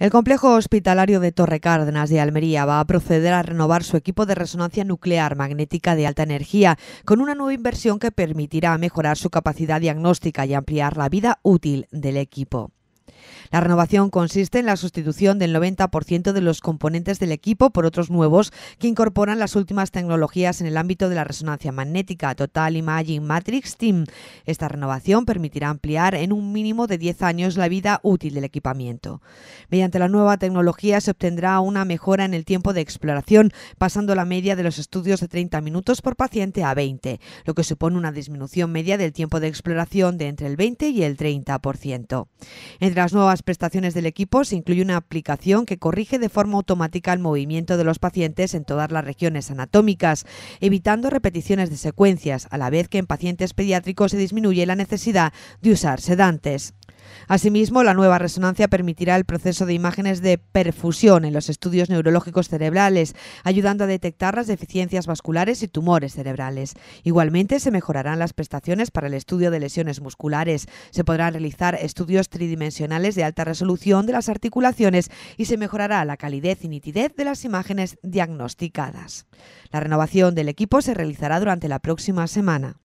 El complejo hospitalario de Torre Cárdenas de Almería va a proceder a renovar su equipo de resonancia nuclear magnética de alta energía con una nueva inversión que permitirá mejorar su capacidad diagnóstica y ampliar la vida útil del equipo. La renovación consiste en la sustitución del 90% de los componentes del equipo por otros nuevos que incorporan las últimas tecnologías en el ámbito de la resonancia magnética, Total Imaging Matrix Team. Esta renovación permitirá ampliar en un mínimo de 10 años la vida útil del equipamiento. Mediante la nueva tecnología se obtendrá una mejora en el tiempo de exploración, pasando la media de los estudios de 30 minutos por paciente a 20, lo que supone una disminución media del tiempo de exploración de entre el 20 y el 30%. Entre las nuevas prestaciones del equipo se incluye una aplicación que corrige de forma automática el movimiento de los pacientes en todas las regiones anatómicas, evitando repeticiones de secuencias, a la vez que en pacientes pediátricos se disminuye la necesidad de usar sedantes. Asimismo, la nueva resonancia permitirá el proceso de imágenes de perfusión en los estudios neurológicos cerebrales, ayudando a detectar las deficiencias vasculares y tumores cerebrales. Igualmente, se mejorarán las prestaciones para el estudio de lesiones musculares, se podrán realizar estudios tridimensionales de alta resolución de las articulaciones y se mejorará la calidez y nitidez de las imágenes diagnosticadas. La renovación del equipo se realizará durante la próxima semana.